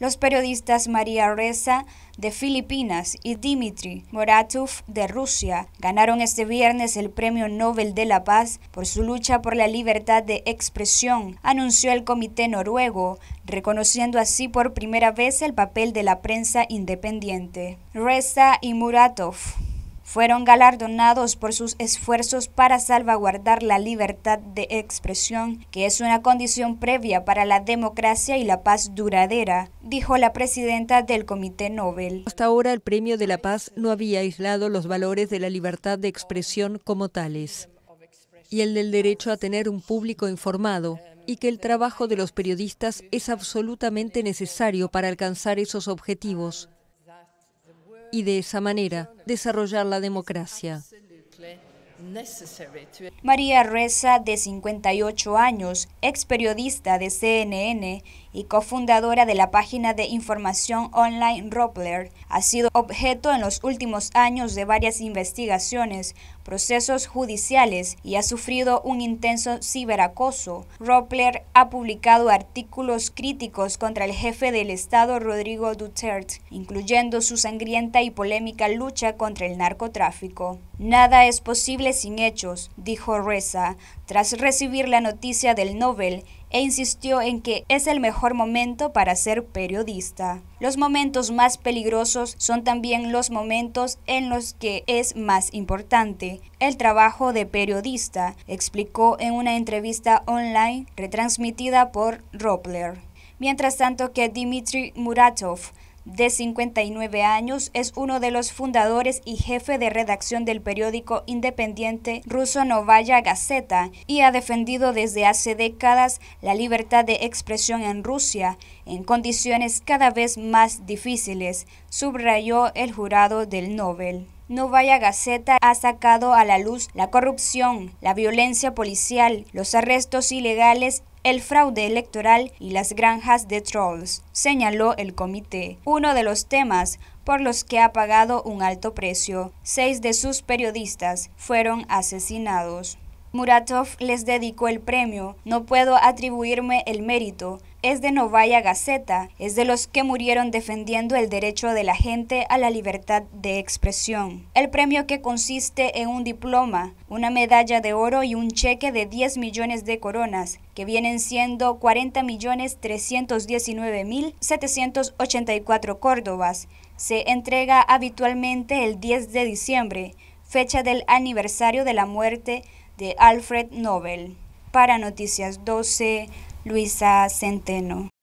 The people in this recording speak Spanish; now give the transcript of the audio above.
los periodistas María Reza de Filipinas y Dmitry Muratov, de Rusia ganaron este viernes el Premio Nobel de la Paz por su lucha por la libertad de expresión, anunció el Comité Noruego, reconociendo así por primera vez el papel de la prensa independiente. Reza y Muratov fueron galardonados por sus esfuerzos para salvaguardar la libertad de expresión, que es una condición previa para la democracia y la paz duradera, dijo la presidenta del Comité Nobel. Hasta ahora el Premio de la Paz no había aislado los valores de la libertad de expresión como tales y el del derecho a tener un público informado, y que el trabajo de los periodistas es absolutamente necesario para alcanzar esos objetivos y de esa manera desarrollar la democracia. María Reza, de 58 años, ex periodista de CNN, y cofundadora de la página de información online Roppler, ha sido objeto en los últimos años de varias investigaciones, procesos judiciales y ha sufrido un intenso ciberacoso. Roppler ha publicado artículos críticos contra el jefe del Estado Rodrigo Duterte, incluyendo su sangrienta y polémica lucha contra el narcotráfico. Nada es posible sin hechos, dijo Reza, tras recibir la noticia del Nobel e insistió en que es el mejor momento para ser periodista. Los momentos más peligrosos son también los momentos en los que es más importante el trabajo de periodista, explicó en una entrevista online retransmitida por Ropler. Mientras tanto que Dmitry Muratov, de 59 años, es uno de los fundadores y jefe de redacción del periódico independiente ruso Novaya Gazeta y ha defendido desde hace décadas la libertad de expresión en Rusia en condiciones cada vez más difíciles, subrayó el jurado del Nobel. Novaya Gazeta ha sacado a la luz la corrupción, la violencia policial, los arrestos ilegales el fraude electoral y las granjas de trolls, señaló el comité. Uno de los temas por los que ha pagado un alto precio. Seis de sus periodistas fueron asesinados. Muratov les dedicó el premio. No puedo atribuirme el mérito. Es de Novaya Gazeta, es de los que murieron defendiendo el derecho de la gente a la libertad de expresión. El premio que consiste en un diploma, una medalla de oro y un cheque de 10 millones de coronas, que vienen siendo 40.319.784 millones mil córdobas. Se entrega habitualmente el 10 de diciembre, fecha del aniversario de la muerte de Alfred Nobel. Para Noticias 12, Luisa Centeno.